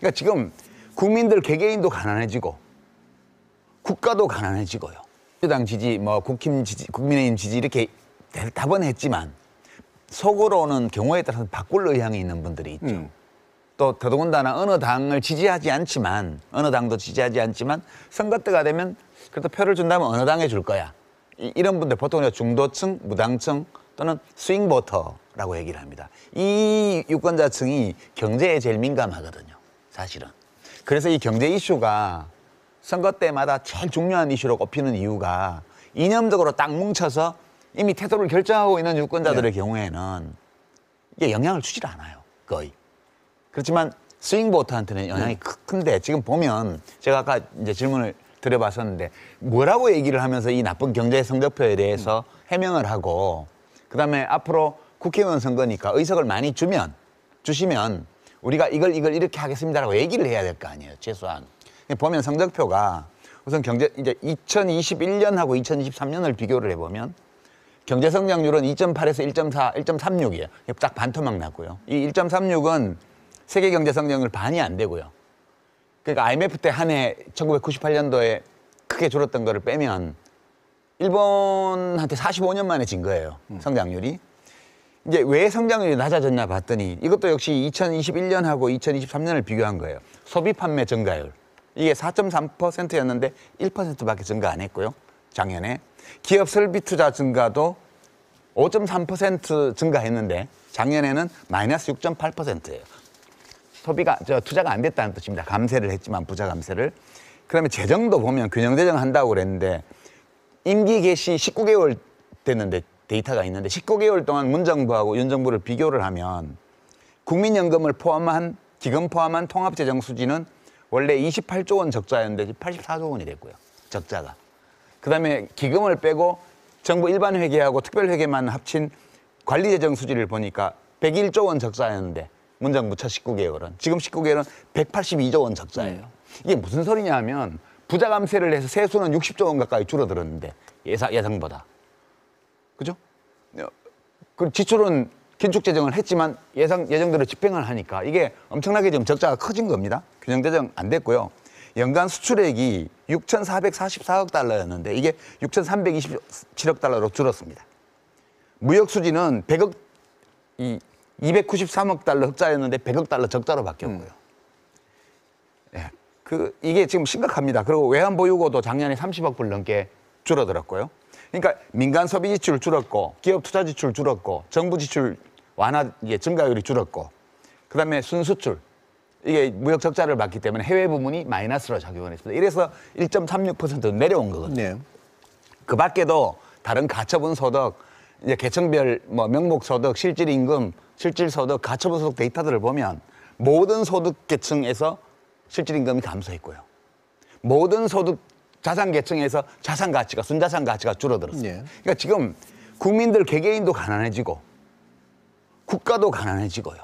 그러니까 지금 국민들 개개인도 가난해지고 국가도 가난해지고요. 민주당 지지, 뭐 국힘 지지, 국민의힘 지지 이렇게 다번했지만 속으로는 경우에 따라서 바꿀 의향이 있는 분들이 있죠. 음. 또 더더군다나 어느 당을 지지하지 않지만 어느 당도 지지하지 않지만 선거 때가 되면 그래도 표를 준다면 어느 당에 줄 거야. 이, 런 분들 보통 중도층, 무당층 또는 스윙 보터라고 얘기를 합니다. 이 유권자층이 경제에 제일 민감하거든요. 사실은. 그래서 이 경제 이슈가 선거 때마다 제일 중요한 이슈로 꼽히는 이유가 이념적으로 딱 뭉쳐서 이미 태도를 결정하고 있는 유권자들의 네. 경우에는 이게 영향을 주질 않아요. 거의. 그렇지만 스윙 보트한테는 영향이 네. 큰데 지금 보면 제가 아까 이제 질문을 드려봤었는데 뭐라고 얘기를 하면서 이 나쁜 경제 성적표에 대해서 음. 해명을 하고 그다음에 앞으로 국회의원 선거니까 의석을 많이 주면 주시면 우리가 이걸 이걸 이렇게 하겠습니다라고 얘기를 해야 될 거 아니에요 최소한 보면 성적표가 우선 경제 이제 2021년하고 2023년을 비교를 해보면 경제 성장률은 2.8에서 1.4, 1.36이에요. 딱 반토막 났고요. 이 1.36은 세계 경제 성장률 반이 안 되고요. 그러니까 IMF 때 한 해 1998년도에 크게 줄었던 거를 빼면 일본한테 45년 만에 진 거예요. 음. 성장률이. 이제 왜 성장률이 낮아졌냐 봤더니 이것도 역시 2021년하고 2023년을 비교한 거예요. 소비 판매 증가율. 이게 4.3%였는데 1%밖에 증가 안 했고요. 작년에 기업 설비 투자 증가도 5.3% 증가했는데 작년에는 마이너스 6.8%예요. 소비가 저 투자가 안 됐다는 뜻입니다. 감세를 했지만 부자 감세를. 그러면 재정도 보면 균형 재정 한다고 그랬는데 임기 개시 19개월 됐는데 데이터가 있는데 19개월 동안 문 정부하고 윤 정부를 비교를 하면 국민연금을 포함한 기금 포함한 통합재정 수지는 원래 28조 원 적자였는데 84조 원이 됐고요. 적자가. 그다음에 기금을 빼고 정부 일반 회계하고 특별 회계만 합친 관리재정 수지를 보니까 101조 원 적자였는데 문정부 첫 19개월은 지금 19개월은 182조 원 적자예요. 네. 이게 무슨 소리냐 하면 부자 감세를 해서 세수는 60조 원 가까이 줄어들었는데 예상, 예상보다. 그죠? 어, 그 지출은 긴축 재정을 했지만 예상 예정대로 집행을 하니까 이게 엄청나게 지금 적자가 커진 겁니다. 균형 재정 안 됐고요. 연간 수출액이 6,444억 달러였는데 이게 6,327억 달러로 줄었습니다. 무역 수지는 100억 이 293억 달러 흑자였는데 100억 달러 적자로 바뀌었고요. 음. 예. 그 이게 지금 심각합니다. 그리고 외환 보유고도 작년에 30억 불 넘게 줄어들었고요. 그러니까 민간 소비 지출 줄었고 기업 투자 지출 줄었고 정부 지출 완화 이게 증가율이 줄었고 그다음에 순수출 이게 무역 적자를 봤기 때문에 해외 부문이 마이너스로 작용했습니다. 을 이래서 1.36% 내려온 거거든요. 네. 그 밖에도 다른 가처분 소득 이제 계층별 뭐 명목 소득, 실질 임금, 실질 소득, 가처분 소득 데이터들을 보면 모든 소득 계층에서 실질 임금이 감소했고요. 모든 소득 자산 계층에서 자산 가치가 순자산 가치가 줄어들었어요. 예. 그러니까 지금 국민들 개개인도 가난해지고 국가도 가난해지고요.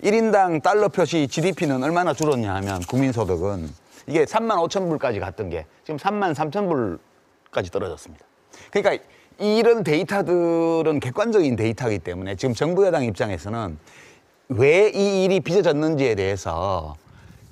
일인당 달러 표시 GDP는 얼마나 줄었냐 하면 국민소득은 이게 3만 5천 불까지 갔던 게 지금 3만 3천 불까지 떨어졌습니다. 그러니까 이런 데이터들은 객관적인 데이터이기 때문에 지금 정부 여당 입장에서는 왜 이 일이 빚어졌는지에 대해서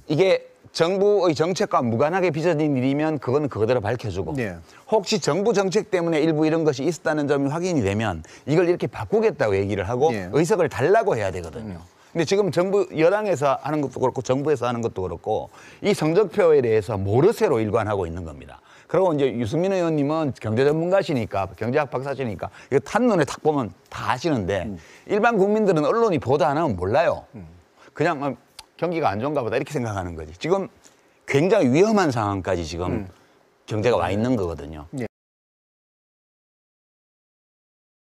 이게 정부의 정책과 무관하게 빚어진 일이면 그거는 그대로 밝혀주고 네. 혹시 정부 정책 때문에 일부 이런 것이 있었다는 점이 확인이 되면 이걸 이렇게 바꾸겠다고 얘기를 하고 네. 의석을 달라고 해야 되거든요. 근데 지금 정부 여당에서 하는 것도 그렇고 정부에서 하는 것도 그렇고 이 성적표에 대해서 모르쇠로 일관하고 있는 겁니다. 그리고 이제 유승민 의원님은 경제 전문가시니까 경제학 박사시니까 이거 탄눈에 탁 보면 다 아시는데 음. 일반 국민들은 언론이 보다 안 하면 몰라요. 음. 그냥 뭐 경기가 안 좋은가 보다 이렇게 생각하는 거지. 지금 굉장히 위험한 상황까지 지금 음. 경제가 와 있는 거거든요. 예.